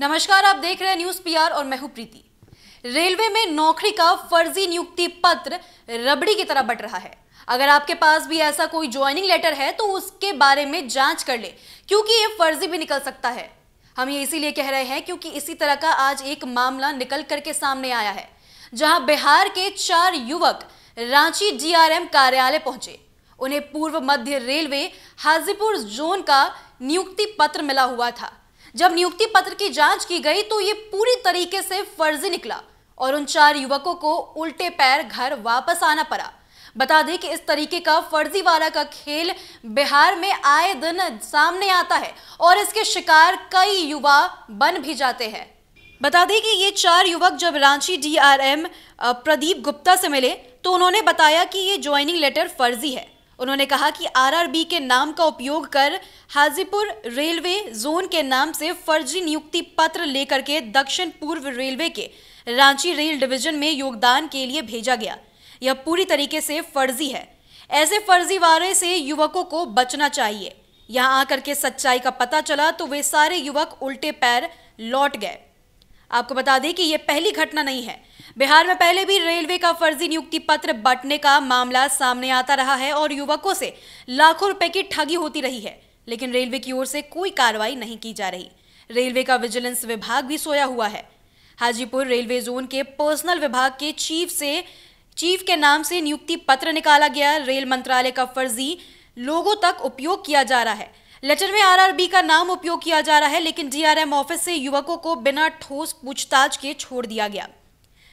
नमस्कार आप देख रहे हैं न्यूज पीआर और मैं हूं प्रीति रेलवे में नौकरी का फर्जी नियुक्ति पत्र रबड़ी की तरह बट रहा है अगर आपके पास भी ऐसा कोई ज्वाइनिंग लेटर है तो उसके बारे में जांच कर ले क्योंकि ये फर्जी भी निकल सकता है हम ये इसीलिए कह रहे हैं क्योंकि इसी तरह का आज एक मामला निकल करके सामने आया है जहां बिहार के चार युवक रांची डीआरएम कार्यालय पहुंचे उन्हें पूर्व मध्य रेलवे हाजीपुर जोन का नियुक्ति पत्र मिला हुआ था जब नियुक्ति पत्र की जांच की गई तो ये पूरी तरीके से फर्जी निकला और उन चार युवकों को उल्टे पैर घर वापस आना पड़ा बता दें कि इस तरीके का फर्जी वाला का खेल बिहार में आए दिन सामने आता है और इसके शिकार कई युवा बन भी जाते हैं बता दें कि ये चार युवक जब रांची डीआरएम प्रदीप गुप्ता से मिले तो उन्होंने बताया कि ये ज्वाइनिंग लेटर फर्जी है उन्होंने कहा कि आरआरबी के नाम का उपयोग कर हाजीपुर रेलवे जोन के नाम से फर्जी नियुक्ति पत्र लेकर के दक्षिण पूर्व रेलवे के रांची रेल डिवीजन में योगदान के लिए भेजा गया यह पूरी तरीके से फर्जी है ऐसे फर्जीवाड़े से युवकों को बचना चाहिए यहां आकर के सच्चाई का पता चला तो वे सारे युवक उल्टे पैर लौट गए आपको बता दें कि ये पहली घटना नहीं है बिहार में पहले भी रेलवे का फर्जी नियुक्ति पत्र बंटने का मामला सामने आता रहा है और युवकों से लाखों रुपए की ठगी होती रही है लेकिन रेलवे की ओर से कोई कार्रवाई नहीं की जा रही रेलवे का विजिलेंस विभाग भी सोया हुआ है हाजीपुर रेलवे जोन के पर्सनल विभाग के चीफ से चीफ के नाम से नियुक्ति पत्र निकाला गया रेल मंत्रालय का फर्जी लोगों तक उपयोग किया जा रहा है लेटर में आरआरबी का नाम उपयोग किया जा रहा है लेकिन डीआरएम ऑफिस से युवकों को बिना ठोस पूछताछ के छोड़ दिया गया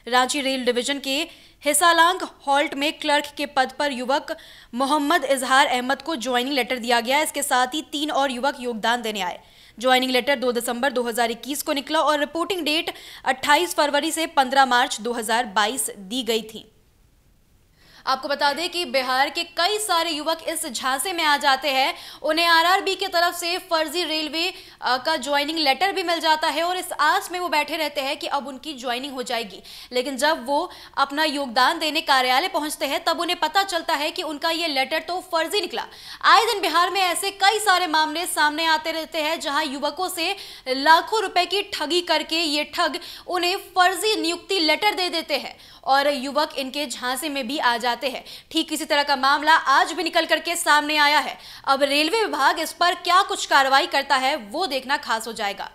रांची रेल डिवीजन के हिसालांग हॉल्ट में क्लर्क के पद पर युवक मोहम्मद इजहार अहमद को ज्वाइनिंग लेटर दिया गया इसके साथ ही तीन और युवक योगदान देने आए ज्वाइनिंग लेटर 2 दिसंबर 2021 को निकला और रिपोर्टिंग डेट 28 फरवरी से 15 मार्च 2022 दी गई थी आपको बता दें कि बिहार के कई सारे युवक इस झांसे में आ जाते हैं उन्हें आरआरबी की तरफ से फर्जी रेलवे का ज्वाइनिंग लेटर भी मिल जाता है और इस आस में वो बैठे रहते हैं कि अब उनकी ज्वाइनिंग हो जाएगी लेकिन जब वो अपना योगदान देने कार्यालय पहुंचते हैं तब उन्हें पता चलता है कि उनका ये लेटर तो फर्जी निकला आए दिन बिहार में ऐसे कई सारे मामले सामने आते रहते हैं जहां युवकों से लाखों रुपए की ठगी करके ये ठग उन्हें फर्जी नियुक्ति लेटर दे देते हैं और युवक इनके झांसे में भी आ जाते जाते हैं ठीक इसी तरह का मामला आज भी निकल करके सामने आया है अब रेलवे विभाग इस पर क्या कुछ कार्रवाई करता है वो देखना खास हो जाएगा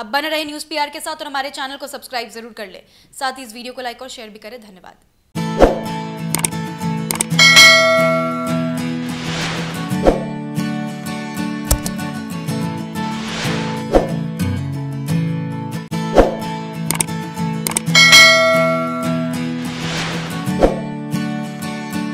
अब बन रहे न्यूज पीआर के साथ और हमारे चैनल को सब्सक्राइब जरूर कर ले साथ ही इस वीडियो को लाइक और शेयर भी करें धन्यवाद